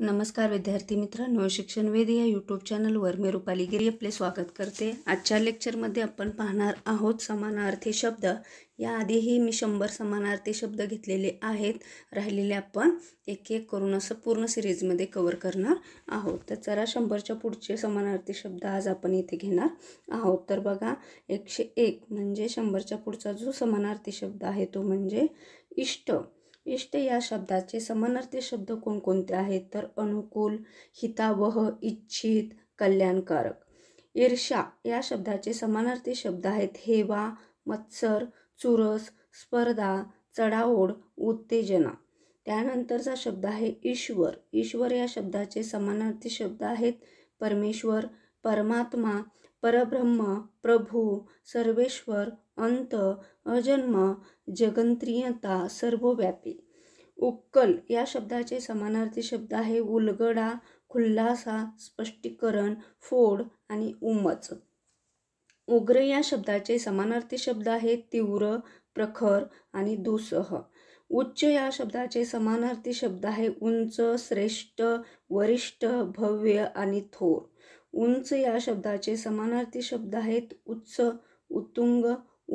नमस्कार विद्यार्थी मित्रांनो शिक्षणवेद या यूट्यूब चॅनलवर मी रुपाली गिरी आपले स्वागत करते आजच्या लेक्चरमध्ये आपण पाहणार आहोत समानार्थी शब्द याआधीही मी शंभर समानार्थी शब्द घेतलेले आहेत राहिलेले आपण एक एक करून असं पूर्ण सिरीजमध्ये कवर करणार आहोत तर जरा शंभरच्या पुढचे समानार्थी शब्द आज आपण इथे घेणार आहोत तर बघा एकशे एक म्हणजे शंभरच्या पुढचा जो समानार्थी शब्द आहे तो म्हणजे इष्ट इष्ट या शब्दाचे समानार्थी शब्द कोणकोणते आहेत तर अनुकूल हितावह इच्छित कल्याणकारक ईर्षा या शब्दाचे समानार्थी शब्द आहेत हेवा मत्सर चुरस स्पर्धा चढाओढ उत्तेजना त्यानंतरचा शब्द आहे ईश्वर ईश्वर या शब्दाचे समानार्थी शब्द आहेत परमेश्वर परमात्मा परब्रह्म प्रभू सर्वेश्वर अंत अजन्म जगंत्रियता सर्वव्यापी उक्कल या शब्दाचे समानार्थी शब्द आहे उलगडा खुल्लासा स्पष्टीकरण फोड आणि उमच उग्र या शब्दाचे समानार्थी शब्द आहे तीव्र प्रखर आणि दुसह उच्च या शब्दाचे समानार्थी शब्द आहे उंच श्रेष्ठ वरिष्ठ भव्य आणि थोर उंच या शब्दाचे समानार्थी शब्द आहेत उच्च उत्तुंग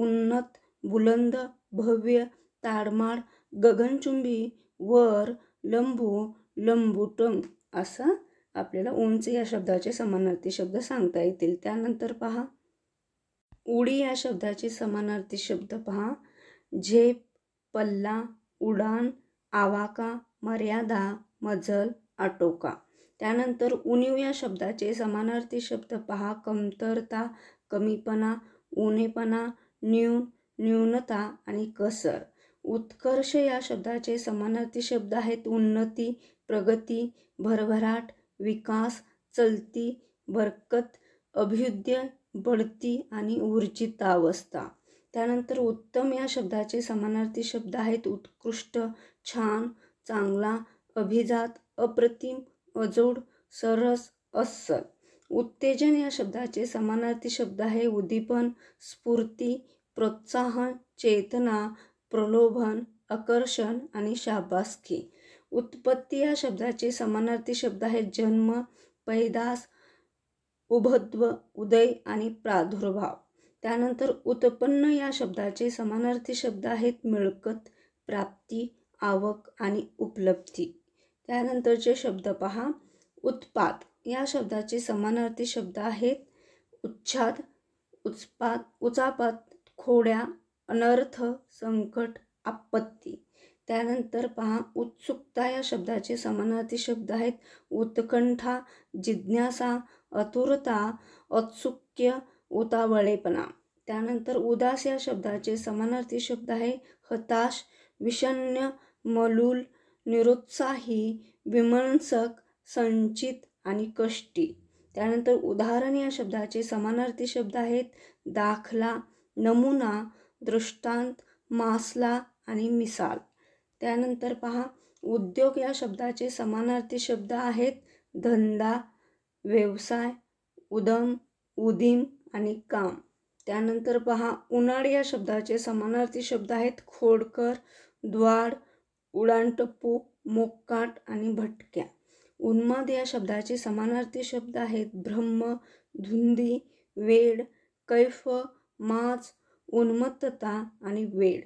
उन्नत बुलंद भव्य ताडमाड गगनचुंबी वर लंबू लंबुटम असं आपल्याला उंच या शब्दाचे समानार्थी शब्द सांगता येतील त्यानंतर पहा उडी या शब्दाचे समानार्थी शब्द पहा झेप पल्ला उडान आवाका मर्यादा मजल आटोका त्यानंतर उणीव या शब्दाचे समानार्थी शब्द पहा कमतरता कमीपणा उणेपणा न्यून न्यूनता आणि कसर उत्कर्ष या शब्दाचे समानार्थी शब्द आहेत उन्नती प्रगती भरभराट विकास चलती बरकत अभ्युदय बढती आणि ऊर्जितावस्था अवस्था त्यानंतर उत्तम या शब्दाचे समानार्थी शब्द आहेत उत्कृष्ट छान चांगला अभिजात अप्रतिम अजोड सरस अस्सल उत्तेजन या शब्दाचे समानार्थी शब्द आहे उद्दीपन स्फूर्ती प्रोत्साहन चेतना प्रलोभन आकर्षण आणि शाबासकी उत्पत्ती या शब्दाचे समानार्थी शब्द आहेत जन्म पैदास उभत्व उदय आणि प्रादुर्भाव त्यानंतर उत्पन्न या शब्दाचे समानार्थी शब्द आहेत मिळकत प्राप्ती आवक आणि उपलब्धी त्यानंतरचे शब्द पहा उत्पाद या शब्दाचे समानार्थी शब्द आहेत उच्छाद उचपात उचापात खोड्या अनर्थ संकट आपत्ती त्यानंतर पहा उत्सुकता या शब्दाचे समानार्थी शब्द आहेत उत्कंठा जिज्ञासा अतुरता औत्सुक्य उतावळेपणा त्यानंतर उदास या शब्दाचे समानार्थी शब्द आहे हताश विषण्य मलूल निरुत्साही विमंसक संचित आणि कष्टी त्यानंतर उदाहरण या शब्दाचे समानार्थी शब्द आहेत दाखला नमुना दृष्टांत मासला आणि मिसाल त्यानंतर पहा उद्योग या शब्दाचे समानार्थी शब्द आहेत धंदा व्यवसाय उदम उदीम आणि काम त्यानंतर पहा उन्हाळ या शब्दाचे समानार्थी शब्द आहेत खोडकर द्वाड उडाणटप्पू मोक्काट आणि भटक्या उन्माद या शब्दाचे समानार्थी शब्द आहेत ब्रह्म धुंदी वेड कैफ माज उन्मत्तता आणि वेळ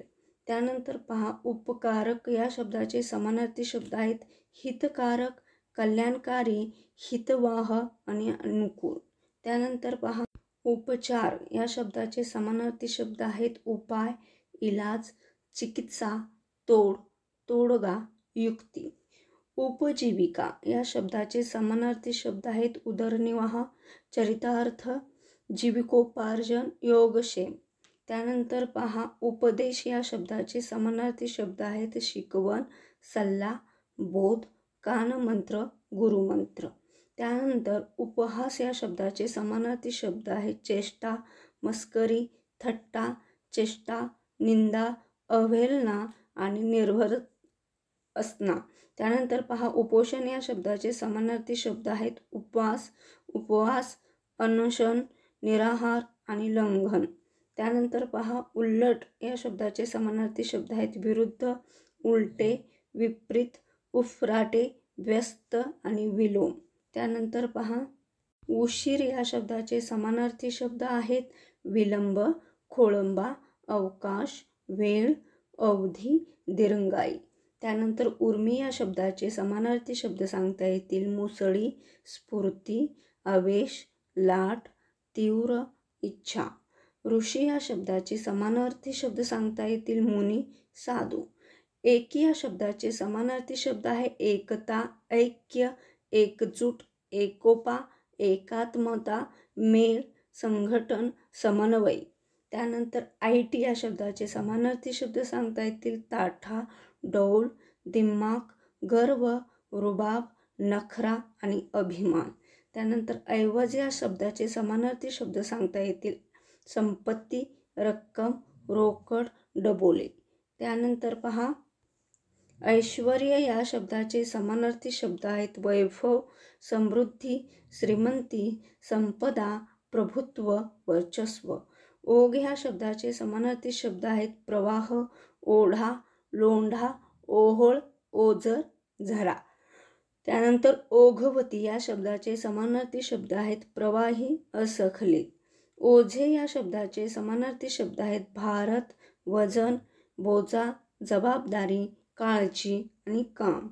त्यानंतर पहा उपकारक या शब्दाचे समानार्थी शब्द आहेत हितकारक कल्याणकारी हितवाह आणि अनुकूल त्यानंतर पहा उपचार या शब्दाचे समानार्थी शब्द आहेत उपाय इलाज चिकित्सा तोड तोडगा युक्ती उपजीविका या शब्दाचे समानार्थी शब्द आहेत उदरनिर्वाह चरितार्थ जीविकोपार्जन योगक्षेम त्यानंतर पहा उपदेश या शब्दाचे समानार्थी शब्द आहेत शिकवण सल्ला बोध कानमंत्र गुरुमंत्र त्यानंतर उपहास या शब्दाचे समानार्थी शब्द आहेत चेष्टा मस्करी थट्टा चेष्टा निंदा अवहेलना आणि निर्भर असणा त्यानंतर पहा उपोषण या शब्दाचे समानार्थी शब्द आहेत उपवास उपवास अनुशन निराहार आणि लंघन त्यानंतर पहा उल्लट या शब्दाचे समानार्थी शब्द आहेत विरुद्ध उलटे विपरीत उफराटे व्यस्त आणि विलोम त्यानंतर पहा उशीर या शब्दाचे समानार्थी शब्द आहेत विलंब खोळंबा अवकाश वेळ अवधी दिरंगाई त्यानंतर उर्मी या शब्दाचे समानार्थी शब्द सांगता येतील मुसळी स्फूर्ती आवेश लाट तीव्र इच्छा ऋषी या शब्दाची समानार्थी शब्द सांगता येतील मुनी साधू एकी या शब्दाचे समानार्थी शब्द आहे एकता ऐक्य एकजूट एकोपा एकात्मता मेळ संघटन समन्वय त्यानंतर आय टी या शब्दाचे समानार्थी शब्द सांगता येतील ताठा डौल दिमाग गर्व रुबाब नखरा आणि अभिमान त्यानंतर ऐवज या शब्दाचे समानार्थी शब्द सांगता येतील संपत्ती रक्कम रोकड डबोले त्यानंतर पहा ऐश्वर या शब्दाचे समानार्थी शब्द आहेत वैभव समृद्धी श्रीमंती संपदा प्रभुत्व वर्चस्व ओघ ह्या शब्दाचे समानार्थी शब्द आहेत प्रवाह ओढा लोंढा ओहोळ ओझर झरा त्यानंतर ओघवती या शब्दाचे समानार्थी शब्द आहेत प्रवाही असखले ओझे या शब्दाचे समानार्थी शब्द आहेत भारत वजन बोजा जबाबदारी काळजी आणि काम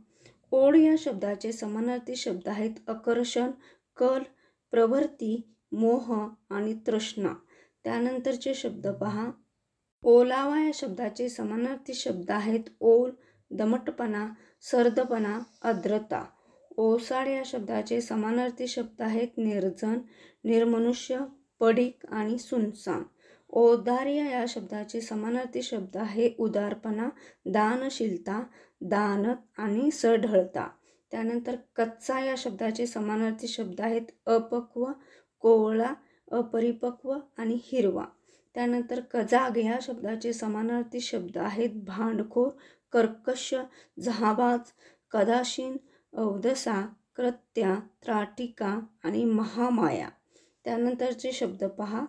ओढ या शब्दाचे समानार्थी शब्द आहेत आकर्षण कल प्रवृत्ती मोह आणि तृष्णा त्यानंतरचे शब्द पहा ओलावा या शब्दाचे समानार्थी शब्द आहेत ओल दमटपणा सर्दपणा आर्द्रता ओसाड या शब्दाचे समानार्थी शब्द आहेत निर्जन निर्मनुष्य पडीक आणि सुनसान औदार्य या शब्दाचे समानार्थी शब्द आहे उदारपणा दानशीलता दानत आणि सढळता त्यानंतर कच्चा या शब्दाचे समानार्थी शब्द आहेत अपक्व कोवळा अपरिपक्व आणि हिरवा त्यानंतर कजाग या शब्दाचे समानार्थी शब्द आहेत भांडखोर कर्कश जहाबाज कदाशीन औदसा कृत्या त्राटिका आणि महामाया त्यानंतरचे शब्द पहा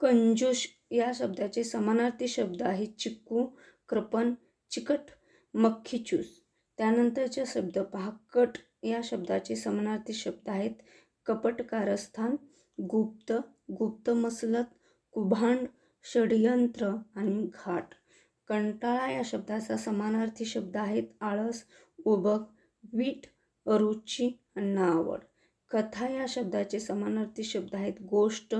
कंजूष या शब्दाचे समानार्थी शब्द आहे चिक्कू क्रपन चिकट मख्खीचूस त्यानंतरचे शब्द पहा कट या शब्दाचे समानार्थी शब्द आहेत कपट कारस्थान गुप्त गुप्त मसलत कुभांड षडयंत्र आणि घाट कंटाळा या शब्दाचा समानार्थी शब्द आहेत आळस उबक वीट अरुची आणि आवड कथा या शब्दाचे समानार्थी शब्द आहेत गोष्ट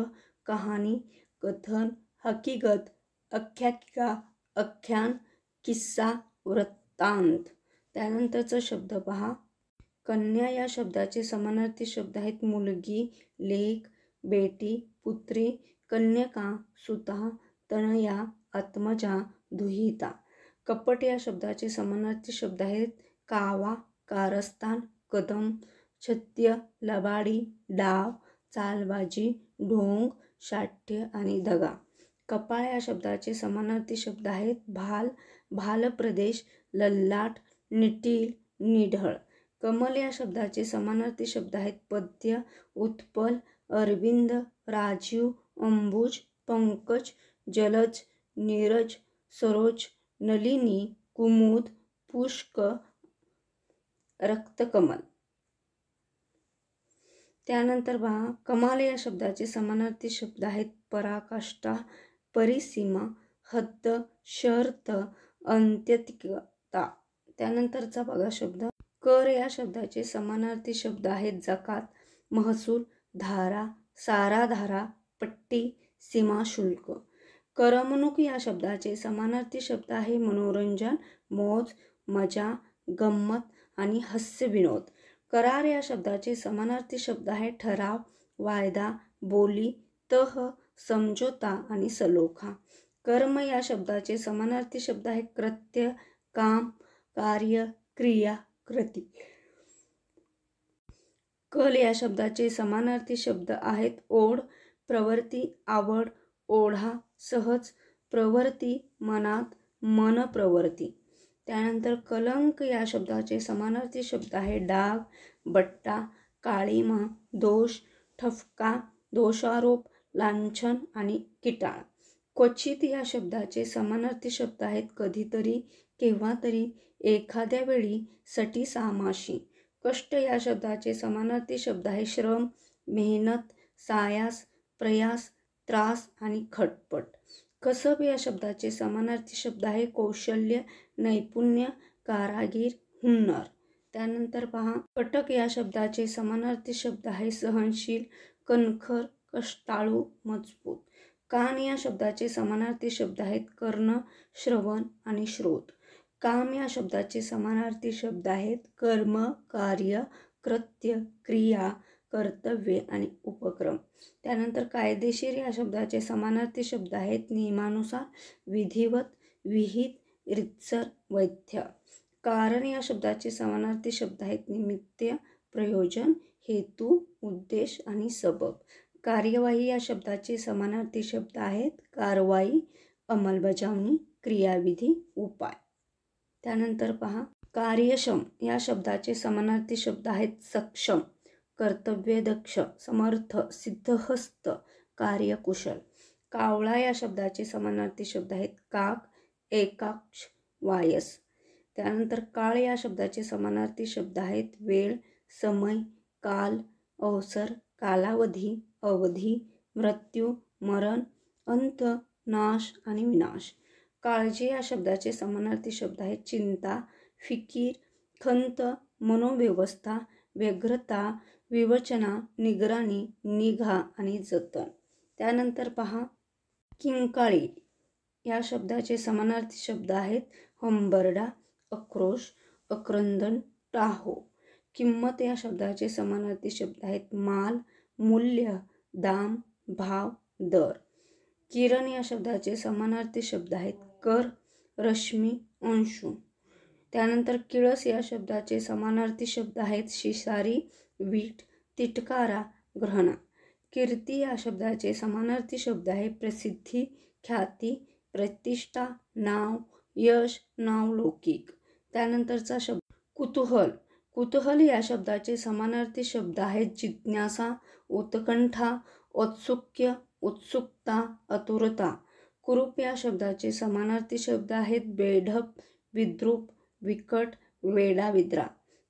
कहाणी कथन हकीकत अख्याकिका अख्यान किस्सा वृत्तांत त्यानंतरचा शब्द पहा कन्या या शब्दाचे समानार्थी शब्द आहेत मुलगी लेख बेटी पुत्री कन्यका सुता तनया आत्मजा दुहिता कपट या शब्दाचे समानार्थी शब्द आहेत कावा कारस्थान कदम छत्य लबाडी डाव चालबाजी ढोंग शाठ्य आणि दगा कपाळ या शब्दाचे समानार्थी शब्द आहेत भाल प्रदेश, लल्लाट निटील निढळ कमल या शब्दाचे समानार्थी शब्द आहेत पद्य उत्पल अरविंद राजीव अंबुज पंकज जलज नीरज सरोज नलिनी कुमुद पुष्क रक्तकमल त्यानंतर बघा कमाल या शब्दाचे समानार्थी शब्द आहेत पराकाष्ठा परिसीमा हद्द शर्त अंत्यतिकता त्यानंतरचा बघा शब्द कर या शब्दाचे समानार्थी शब्द आहेत जकात महसूल धारा सारा धारा पट्टी सीमा शुल्क करमणूक या शब्दाचे समानार्थी शब्द आहे मनोरंजन मोज मजा गंमत आणि विनोद करार या शब्दाचे समानार्थी शब्द आहे ठराव वायदा बोली तह समझोता आणि सलोखा कर्म या शब्दाचे समानार्थी शब्द आहे कृत्य काम कार्य क्रिया कृती कल या शब्दाचे समानार्थी शब्द आहेत ओढ प्रवृत्ती आवड ओढा सहज प्रवर्ती मनात मन प्रवृत्ती त्यानंतर कलंक या शब्दाचे समानार्थी शब्द आहे डाग बट्टा काळीमा दोष ठफका दोषारोप लांछन आणि किटाळ क्वचित या शब्दाचे समानार्थी शब्द आहेत कधीतरी केव्हा तरी एखाद्या वेळी सटी सामाशी कष्ट या शब्दाचे समानार्थी शब्द आहे श्रम मेहनत सायास प्रयास त्रास आणि खटपट कसब या शब्दाचे समानार्थी शब्द आहे कौशल्य नैपुण्य कारागीर हुन्नर त्यानंतर पहा कटक या शब्दाचे समानार्थी शब्द आहे सहनशील कणखर कष्टाळू मजबूत कान या शब्दाचे समानार्थी शब्द आहेत कर्ण श्रवण आणि श्रोत काम या शब्दाचे समानार्थी शब्द आहेत कर्म कार्य कृत्य क्रिया कर्तव्य आणि उपक्रम त्यानंतर कायदेशीर या शब्दाचे समानार्थी शब्द आहेत नियमानुसार विधिवत विहित रितसर वैध्य कारण या शब्दाचे समानार्थी शब्द आहेत निमित्त प्रयोजन हेतू उद्देश आणि सबब कार्यवाही या शब्दाचे समानार्थी शब्द आहेत कारवाई अंमलबजावणी क्रियाविधी उपाय त्यानंतर पहा कार्यक्षम या शब्दाचे समानार्थी शब्द आहेत सक्षम कर्तव्यदक्ष समर्थ सिद्धहस्त कार्यकुशल कावळा या शब्दाचे समानार्थी शब्द आहेत काक एकाक्ष वायस त्यानंतर काळ या शब्दाचे समानार्थी शब्द आहेत वेळ समय काल अवसर कालावधी अवधी मृत्यू मरण अंत नाश आणि विनाश काळजी या शब्दाचे समानार्थी शब्द आहेत चिंता फिकीर खंत मनोव्यवस्था व्यग्रता विवचना निगराणी निघा आणि जतन त्यानंतर पहा किंकाळी या शब्दाचे समानार्थी शब्द आहेत हंबरडा अक्रोश अक्रंदन टाहो किंमत या शब्दाचे समानार्थी शब्द आहेत माल मूल्य दाम भाव दर किरण या शब्दाचे समानार्थी शब्द आहेत कर रश्मी अंशू त्यानंतर किळस या शब्दाचे समानार्थी शब्द आहेत शिसारी वीट तिटकारा ग्रहणा कीर्ती या शब्दाचे समानार्थी शब्द आहे प्रसिद्धी ख्याती प्रतिष्ठा नाव यश नाव लौकिक त्यानंतरचा शब्द कुतूहल कुतूहल या शब्दाचे समानार्थी शब्द आहेत जिज्ञासा उत्कंठा औत्सुक्य उत्सुकता अतुरता कुरूप या शब्दाचे समानार्थी शब्द आहेत बेढप विद्रूप विकट वेडाविद्रा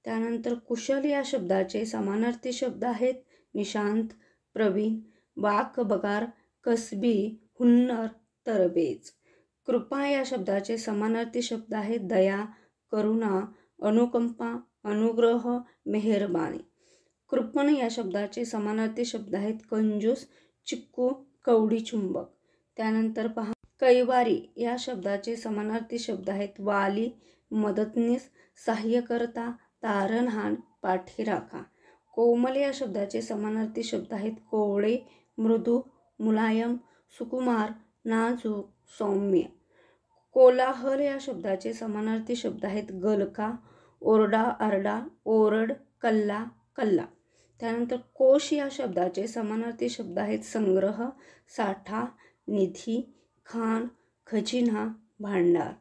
त्यानंतर कुशल या शब्दाचे समानार्थी शब्द आहेत निशांत प्रवीण वाक बगार कसबी हुन्नर तरबेज कृपा या शब्दाचे समानार्थी शब्द आहेत दया करुणा अनुकंपा अनुग्रह मेहरबानी कृपण या शब्दाचे समानार्थी शब्द आहेत कंजूस चिक्कू कवडी चुंबक त्यानंतर पहा कैवारी या शब्दाचे समानार्थी शब्द आहेत वाली मदतनीस सहाय्यकर्ता तारणहाण पाठी राखा कोमल या शब्दाचे समानार्थी शब्द आहेत कोवळे मृदू मुलायम सुकुमार नाजूक सौम्य कोलाहल या शब्दाचे समानार्थी शब्द आहेत गलका ओरडा आरडा ओरड कल्ला कल्ला त्यानंतर कोश या शब्दाचे समानार्थी शब्द आहेत संग्रह साठा निधी खान खजिना भांडार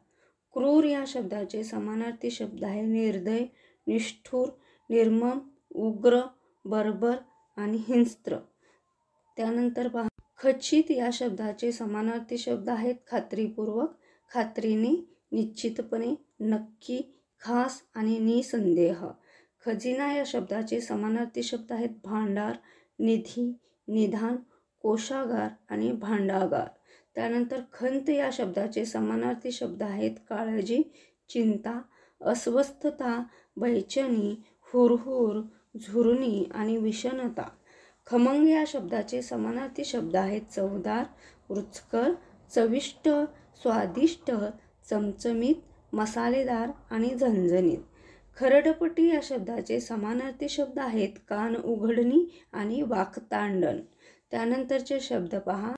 क्रूर या शब्दाचे समानार्थी शब्द आहे निर्दय निष्ठुर निर्मम उग्र बरबर आणि हिंस्त्र त्यानंतर पहा खचित या शब्दाचे समानार्थी शब्द आहेत खात्रीपूर्वक खात्रीने निश्चितपणे नक्की खास आणि निसंदेह खजिना या शब्दाचे समानार्थी शब्द आहेत भांडार निधी निधान कोशागार आणि भांडागार त्यानंतर खंत या शब्दाचे समानार्थी शब्द आहेत काळजी चिंता अस्वस्थता बैचनी हुरहुर झुरणी आणि विषणता खमंग या शब्दाचे समानार्थी शब्द आहेत चवदार रुचकर चविष्ट स्वादिष्ट चमचमीत मसालेदार आणि झंझणीत खरडपटी या शब्दाचे समानार्थी शब्द आहेत कान उघडणी आणि वाकतांडण त्यानंतरचे शब्द पहा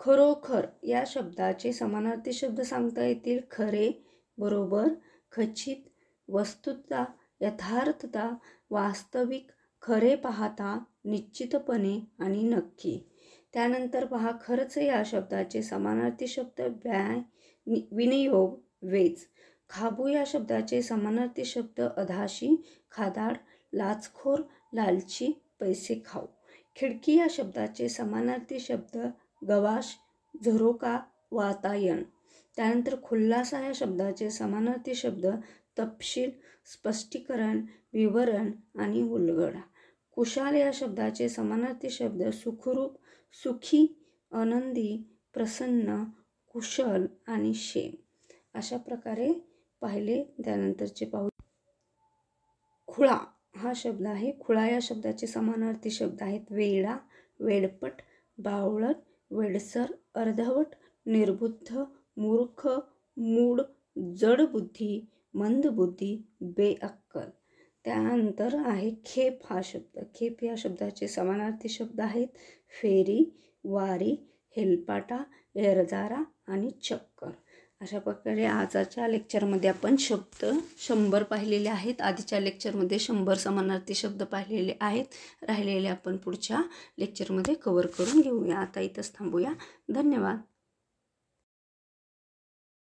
खरोखर या शब्दाचे समानार्थी शब्द सांगता येतील खरे बरोबर खचित वस्तुता यथार्थता वास्तविक खरे पाहता निश्चितपणे आणि नक्की त्यानंतर पहा खर्च या शब्दाचे समानार्थी शब्द व्याय विनियोग वेज. खाबू या शब्दाचे समानार्थी शब्द अधाशी खादाड लाचखोर लालची पैसे खाऊ खिडकी या शब्दाचे समानार्थी शब्द गवाश झरोका वातायन त्यानंतर खुल्लासा या शब्दाचे समानार्थी शब्द तपशील स्पष्टीकरण विवरण आणि उलगडा कुशाल या शब्दाचे समानार्थी शब्द सुखरूप सुखी आनंदी प्रसन्न कुशल आणि शेम अशा प्रकारे पाहिले त्यानंतरचे पाहू खुळा हा शब्द आहे खुळा या शब्दाचे समानार्थी शब्द आहेत वेडा वेडपट बावळट वेडसर अर्धवट निर्बुद्ध मूर्ख मूड जडबुद्धी मंदबुद्धी बेअक्कल त्यानंतर आहे खेप हा शब्द खेप या शब्दाचे समानार्थी शब्द आहेत फेरी वारी हेलपाटा एरजारा आणि चक्कर अशा प्रकारे आजच्या लेक्चरमध्ये आपण शब्द शंभर पाहिलेले आहेत आधीच्या लेक्चरमध्ये शंभर समानार्थी शब्द पाहिलेले आहेत राहिलेले आपण पुढच्या लेक्चरमध्ये कवर करून घेऊया आता इथंच थांबूया धन्यवाद